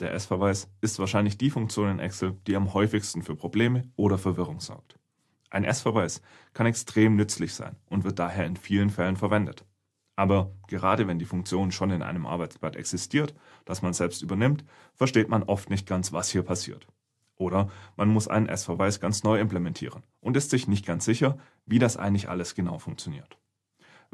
Der S-Verweis ist wahrscheinlich die Funktion in Excel, die am häufigsten für Probleme oder Verwirrung sorgt. Ein S-Verweis kann extrem nützlich sein und wird daher in vielen Fällen verwendet. Aber gerade wenn die Funktion schon in einem Arbeitsblatt existiert, das man selbst übernimmt, versteht man oft nicht ganz, was hier passiert. Oder man muss einen S-Verweis ganz neu implementieren und ist sich nicht ganz sicher, wie das eigentlich alles genau funktioniert.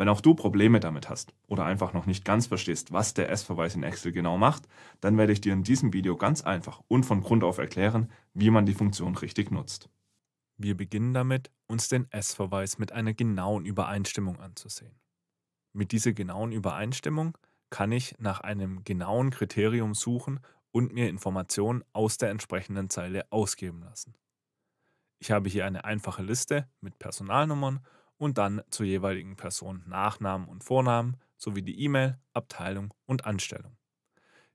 Wenn auch du Probleme damit hast oder einfach noch nicht ganz verstehst, was der S-Verweis in Excel genau macht, dann werde ich dir in diesem Video ganz einfach und von Grund auf erklären, wie man die Funktion richtig nutzt. Wir beginnen damit, uns den S-Verweis mit einer genauen Übereinstimmung anzusehen. Mit dieser genauen Übereinstimmung kann ich nach einem genauen Kriterium suchen und mir Informationen aus der entsprechenden Zeile ausgeben lassen. Ich habe hier eine einfache Liste mit Personalnummern und dann zur jeweiligen Person Nachnamen und Vornamen sowie die E-Mail, Abteilung und Anstellung.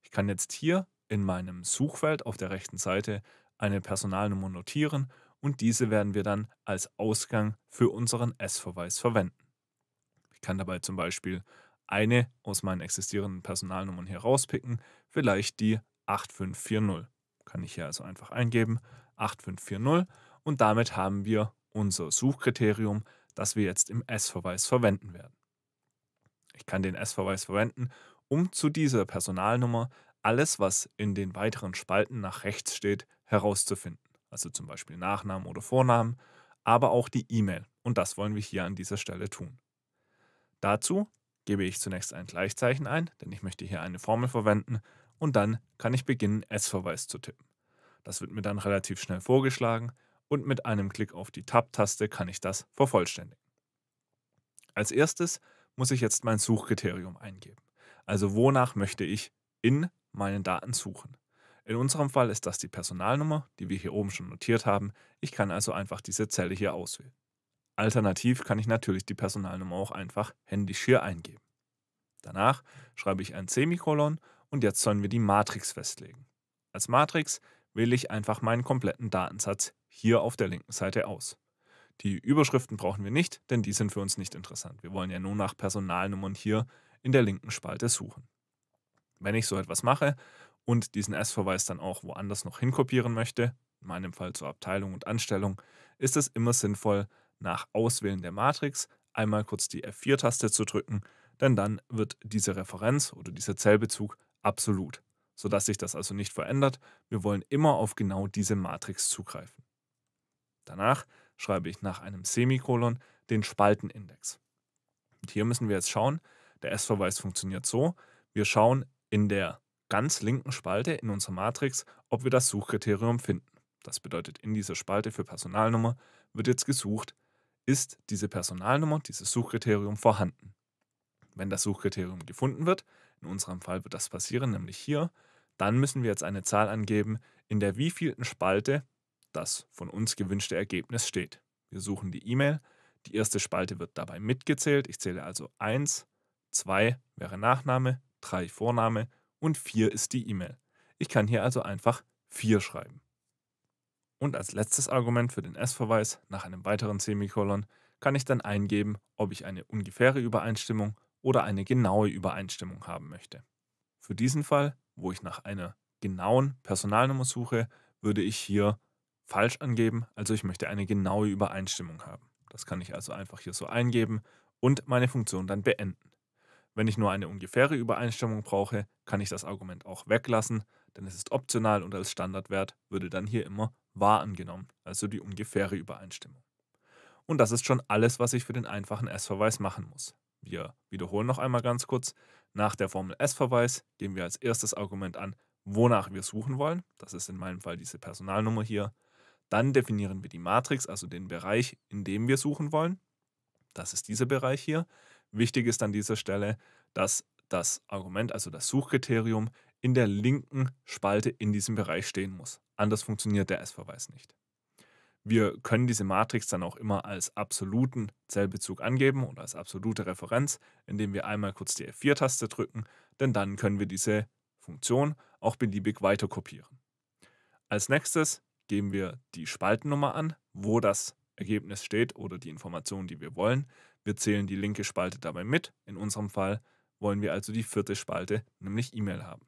Ich kann jetzt hier in meinem Suchfeld auf der rechten Seite eine Personalnummer notieren und diese werden wir dann als Ausgang für unseren S-Verweis verwenden. Ich kann dabei zum Beispiel eine aus meinen existierenden Personalnummern hier rauspicken, vielleicht die 8540. Kann ich hier also einfach eingeben, 8540 und damit haben wir unser Suchkriterium das wir jetzt im S-Verweis verwenden werden. Ich kann den S-Verweis verwenden, um zu dieser Personalnummer alles, was in den weiteren Spalten nach rechts steht, herauszufinden. Also zum Beispiel Nachnamen oder Vornamen, aber auch die E-Mail. Und das wollen wir hier an dieser Stelle tun. Dazu gebe ich zunächst ein Gleichzeichen ein, denn ich möchte hier eine Formel verwenden und dann kann ich beginnen, S-Verweis zu tippen. Das wird mir dann relativ schnell vorgeschlagen und mit einem Klick auf die Tab-Taste kann ich das vervollständigen. Als erstes muss ich jetzt mein Suchkriterium eingeben. Also wonach möchte ich in meinen Daten suchen. In unserem Fall ist das die Personalnummer, die wir hier oben schon notiert haben. Ich kann also einfach diese Zelle hier auswählen. Alternativ kann ich natürlich die Personalnummer auch einfach händisch hier eingeben. Danach schreibe ich ein Semikolon und jetzt sollen wir die Matrix festlegen. Als Matrix wähle ich einfach meinen kompletten Datensatz hier auf der linken Seite aus. Die Überschriften brauchen wir nicht, denn die sind für uns nicht interessant. Wir wollen ja nur nach Personalnummern hier in der linken Spalte suchen. Wenn ich so etwas mache und diesen S-Verweis dann auch woanders noch hinkopieren möchte, in meinem Fall zur Abteilung und Anstellung, ist es immer sinnvoll, nach Auswählen der Matrix einmal kurz die F4-Taste zu drücken, denn dann wird diese Referenz oder dieser Zellbezug absolut sodass sich das also nicht verändert. Wir wollen immer auf genau diese Matrix zugreifen. Danach schreibe ich nach einem Semikolon den Spaltenindex. Und hier müssen wir jetzt schauen, der S-Verweis funktioniert so, wir schauen in der ganz linken Spalte in unserer Matrix, ob wir das Suchkriterium finden. Das bedeutet, in dieser Spalte für Personalnummer wird jetzt gesucht, ist diese Personalnummer, dieses Suchkriterium vorhanden. Wenn das Suchkriterium gefunden wird, in unserem Fall wird das passieren, nämlich hier, dann müssen wir jetzt eine Zahl angeben, in der wievielten Spalte das von uns gewünschte Ergebnis steht. Wir suchen die E-Mail, die erste Spalte wird dabei mitgezählt, ich zähle also 1, 2 wäre Nachname, 3 Vorname und 4 ist die E-Mail. Ich kann hier also einfach 4 schreiben. Und als letztes Argument für den S-Verweis nach einem weiteren Semikolon kann ich dann eingeben, ob ich eine ungefähre Übereinstimmung oder eine genaue Übereinstimmung haben möchte. Für diesen Fall, wo ich nach einer genauen Personalnummer suche, würde ich hier falsch angeben, also ich möchte eine genaue Übereinstimmung haben. Das kann ich also einfach hier so eingeben und meine Funktion dann beenden. Wenn ich nur eine ungefähre Übereinstimmung brauche, kann ich das Argument auch weglassen, denn es ist optional und als Standardwert würde dann hier immer wahr angenommen, also die ungefähre Übereinstimmung. Und das ist schon alles, was ich für den einfachen S-Verweis machen muss. Wir wiederholen noch einmal ganz kurz. Nach der Formel S-Verweis geben wir als erstes Argument an, wonach wir suchen wollen. Das ist in meinem Fall diese Personalnummer hier. Dann definieren wir die Matrix, also den Bereich, in dem wir suchen wollen. Das ist dieser Bereich hier. Wichtig ist an dieser Stelle, dass das Argument, also das Suchkriterium, in der linken Spalte in diesem Bereich stehen muss. Anders funktioniert der S-Verweis nicht. Wir können diese Matrix dann auch immer als absoluten Zellbezug angeben oder als absolute Referenz, indem wir einmal kurz die F4-Taste drücken, denn dann können wir diese Funktion auch beliebig weiter kopieren. Als nächstes geben wir die Spaltennummer an, wo das Ergebnis steht oder die Information, die wir wollen. Wir zählen die linke Spalte dabei mit. In unserem Fall wollen wir also die vierte Spalte, nämlich E-Mail haben.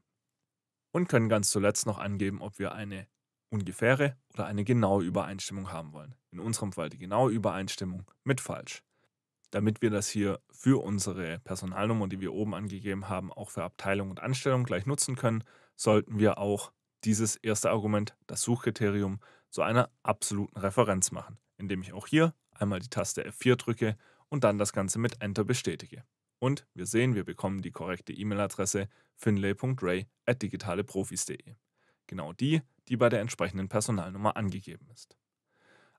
Und können ganz zuletzt noch angeben, ob wir eine ungefähre oder eine genaue Übereinstimmung haben wollen. In unserem Fall die genaue Übereinstimmung mit falsch. Damit wir das hier für unsere Personalnummer, die wir oben angegeben haben, auch für Abteilung und Anstellung gleich nutzen können, sollten wir auch dieses erste Argument, das Suchkriterium, zu einer absoluten Referenz machen, indem ich auch hier einmal die Taste F4 drücke und dann das Ganze mit Enter bestätige. Und wir sehen, wir bekommen die korrekte E-Mail-Adresse finlay.ray.digitaleprofis.de. Genau die die bei der entsprechenden Personalnummer angegeben ist.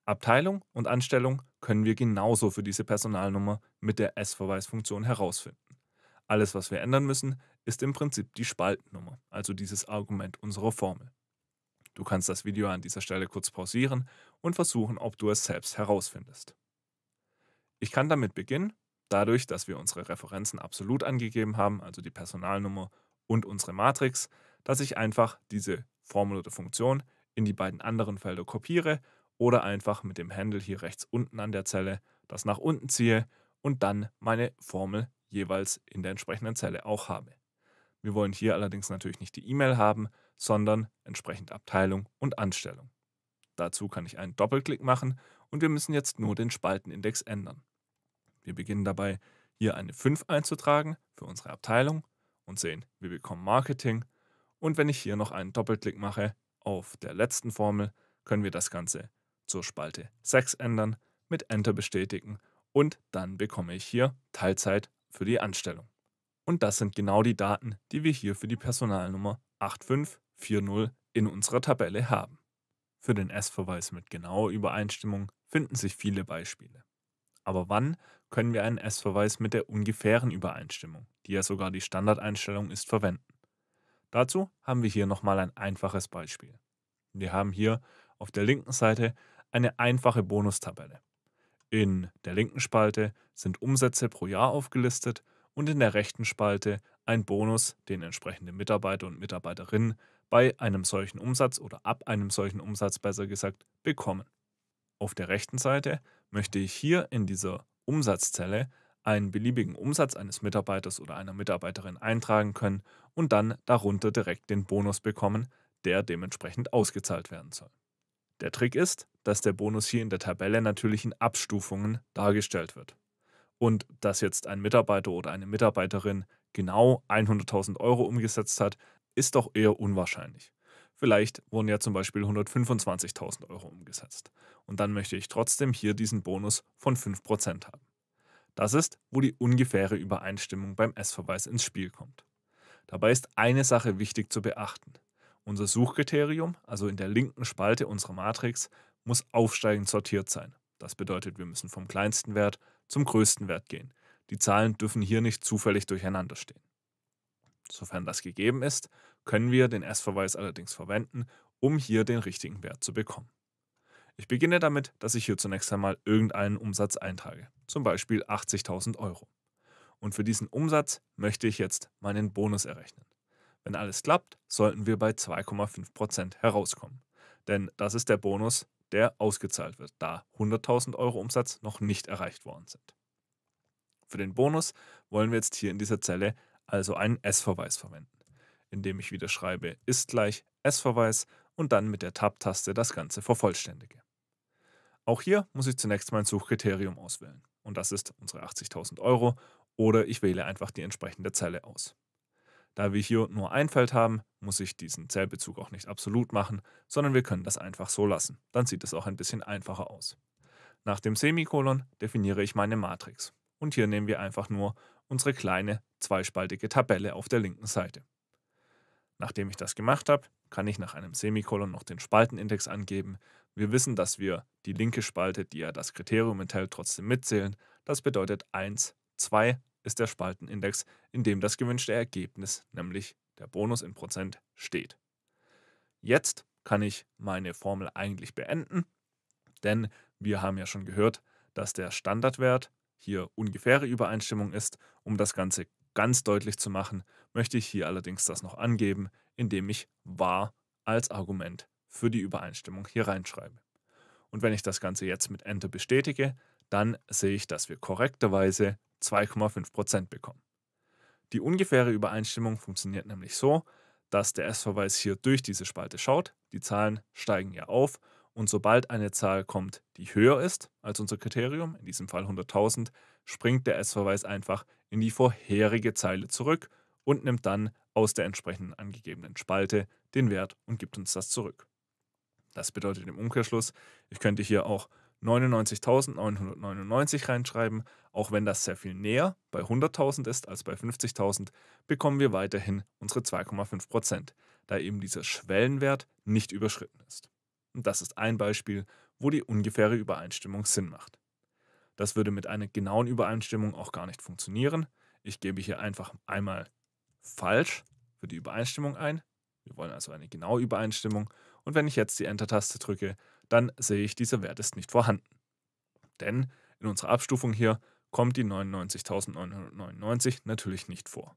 Abteilung und Anstellung können wir genauso für diese Personalnummer mit der S-Verweisfunktion herausfinden. Alles, was wir ändern müssen, ist im Prinzip die Spaltennummer, also dieses Argument unserer Formel. Du kannst das Video an dieser Stelle kurz pausieren und versuchen, ob du es selbst herausfindest. Ich kann damit beginnen, dadurch, dass wir unsere Referenzen absolut angegeben haben, also die Personalnummer und unsere Matrix, dass ich einfach diese Formel oder Funktion in die beiden anderen Felder kopiere oder einfach mit dem Handle hier rechts unten an der Zelle das nach unten ziehe und dann meine Formel jeweils in der entsprechenden Zelle auch habe. Wir wollen hier allerdings natürlich nicht die E-Mail haben, sondern entsprechend Abteilung und Anstellung. Dazu kann ich einen Doppelklick machen und wir müssen jetzt nur den Spaltenindex ändern. Wir beginnen dabei, hier eine 5 einzutragen für unsere Abteilung und sehen, wir bekommen Marketing, und wenn ich hier noch einen Doppelklick mache auf der letzten Formel, können wir das Ganze zur Spalte 6 ändern, mit Enter bestätigen und dann bekomme ich hier Teilzeit für die Anstellung. Und das sind genau die Daten, die wir hier für die Personalnummer 8540 in unserer Tabelle haben. Für den S-Verweis mit genauer Übereinstimmung finden sich viele Beispiele. Aber wann können wir einen S-Verweis mit der ungefähren Übereinstimmung, die ja sogar die Standardeinstellung ist, verwenden? Dazu haben wir hier nochmal ein einfaches Beispiel. Wir haben hier auf der linken Seite eine einfache Bonustabelle. In der linken Spalte sind Umsätze pro Jahr aufgelistet und in der rechten Spalte ein Bonus, den entsprechende Mitarbeiter und Mitarbeiterinnen bei einem solchen Umsatz oder ab einem solchen Umsatz besser gesagt bekommen. Auf der rechten Seite möchte ich hier in dieser Umsatzzelle einen beliebigen Umsatz eines Mitarbeiters oder einer Mitarbeiterin eintragen können und dann darunter direkt den Bonus bekommen, der dementsprechend ausgezahlt werden soll. Der Trick ist, dass der Bonus hier in der Tabelle natürlich in Abstufungen dargestellt wird. Und dass jetzt ein Mitarbeiter oder eine Mitarbeiterin genau 100.000 Euro umgesetzt hat, ist doch eher unwahrscheinlich. Vielleicht wurden ja zum Beispiel 125.000 Euro umgesetzt. Und dann möchte ich trotzdem hier diesen Bonus von 5% haben. Das ist, wo die ungefähre Übereinstimmung beim S-Verweis ins Spiel kommt. Dabei ist eine Sache wichtig zu beachten. Unser Suchkriterium, also in der linken Spalte unserer Matrix, muss aufsteigend sortiert sein. Das bedeutet, wir müssen vom kleinsten Wert zum größten Wert gehen. Die Zahlen dürfen hier nicht zufällig durcheinander stehen. Sofern das gegeben ist, können wir den S-Verweis allerdings verwenden, um hier den richtigen Wert zu bekommen. Ich beginne damit, dass ich hier zunächst einmal irgendeinen Umsatz eintrage, zum Beispiel 80.000 Euro. Und für diesen Umsatz möchte ich jetzt meinen Bonus errechnen. Wenn alles klappt, sollten wir bei 2,5% herauskommen. Denn das ist der Bonus, der ausgezahlt wird, da 100.000 Euro Umsatz noch nicht erreicht worden sind. Für den Bonus wollen wir jetzt hier in dieser Zelle also einen S-Verweis verwenden, indem ich wieder schreibe ist gleich S-Verweis und dann mit der Tab-Taste das Ganze vervollständige. Auch hier muss ich zunächst mein Suchkriterium auswählen und das ist unsere 80.000 Euro oder ich wähle einfach die entsprechende Zelle aus. Da wir hier nur ein Feld haben, muss ich diesen Zellbezug auch nicht absolut machen, sondern wir können das einfach so lassen. Dann sieht es auch ein bisschen einfacher aus. Nach dem Semikolon definiere ich meine Matrix und hier nehmen wir einfach nur unsere kleine zweispaltige Tabelle auf der linken Seite. Nachdem ich das gemacht habe, kann ich nach einem Semikolon noch den Spaltenindex angeben, wir wissen, dass wir die linke Spalte, die ja das Kriterium enthält, trotzdem mitzählen. Das bedeutet 1, 2 ist der Spaltenindex, in dem das gewünschte Ergebnis, nämlich der Bonus in Prozent, steht. Jetzt kann ich meine Formel eigentlich beenden, denn wir haben ja schon gehört, dass der Standardwert hier ungefähre Übereinstimmung ist. Um das Ganze ganz deutlich zu machen, möchte ich hier allerdings das noch angeben, indem ich wahr als Argument für die Übereinstimmung hier reinschreibe. Und wenn ich das Ganze jetzt mit Enter bestätige, dann sehe ich, dass wir korrekterweise 2,5% bekommen. Die ungefähre Übereinstimmung funktioniert nämlich so, dass der S-Verweis hier durch diese Spalte schaut, die Zahlen steigen ja auf und sobald eine Zahl kommt, die höher ist als unser Kriterium, in diesem Fall 100.000, springt der S-Verweis einfach in die vorherige Zeile zurück und nimmt dann aus der entsprechenden angegebenen Spalte den Wert und gibt uns das zurück. Das bedeutet im Umkehrschluss, ich könnte hier auch 99.999 reinschreiben. Auch wenn das sehr viel näher bei 100.000 ist als bei 50.000, bekommen wir weiterhin unsere 2,5%, da eben dieser Schwellenwert nicht überschritten ist. Und das ist ein Beispiel, wo die ungefähre Übereinstimmung Sinn macht. Das würde mit einer genauen Übereinstimmung auch gar nicht funktionieren. Ich gebe hier einfach einmal falsch für die Übereinstimmung ein. Wir wollen also eine genaue Übereinstimmung und wenn ich jetzt die Enter-Taste drücke, dann sehe ich, dieser Wert ist nicht vorhanden. Denn in unserer Abstufung hier kommt die 99.999 natürlich nicht vor.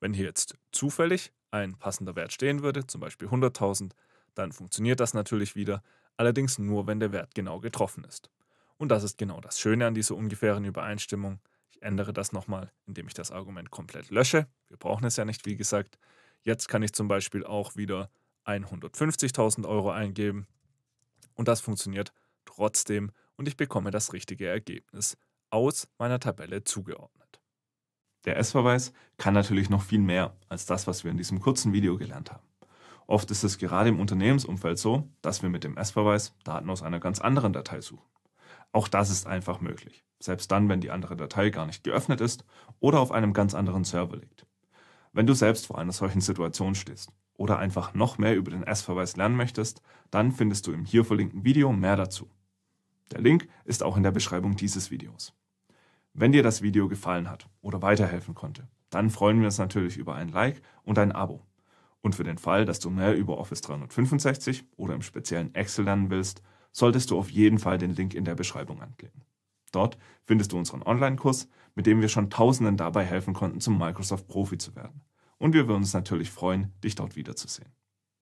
Wenn hier jetzt zufällig ein passender Wert stehen würde, zum Beispiel 100.000, dann funktioniert das natürlich wieder, allerdings nur, wenn der Wert genau getroffen ist. Und das ist genau das Schöne an dieser ungefähren Übereinstimmung. Ich ändere das nochmal, indem ich das Argument komplett lösche. Wir brauchen es ja nicht, wie gesagt. Jetzt kann ich zum Beispiel auch wieder 150.000 Euro eingeben und das funktioniert trotzdem und ich bekomme das richtige Ergebnis aus meiner Tabelle zugeordnet. Der S-Verweis kann natürlich noch viel mehr als das, was wir in diesem kurzen Video gelernt haben. Oft ist es gerade im Unternehmensumfeld so, dass wir mit dem S-Verweis Daten aus einer ganz anderen Datei suchen. Auch das ist einfach möglich, selbst dann, wenn die andere Datei gar nicht geöffnet ist oder auf einem ganz anderen Server liegt. Wenn du selbst vor einer solchen Situation stehst, oder einfach noch mehr über den S-Verweis lernen möchtest, dann findest du im hier verlinkten Video mehr dazu. Der Link ist auch in der Beschreibung dieses Videos. Wenn dir das Video gefallen hat oder weiterhelfen konnte, dann freuen wir uns natürlich über ein Like und ein Abo. Und für den Fall, dass du mehr über Office 365 oder im speziellen Excel lernen willst, solltest du auf jeden Fall den Link in der Beschreibung anklicken. Dort findest du unseren Online-Kurs, mit dem wir schon Tausenden dabei helfen konnten, zum Microsoft-Profi zu werden und wir würden uns natürlich freuen, dich dort wiederzusehen.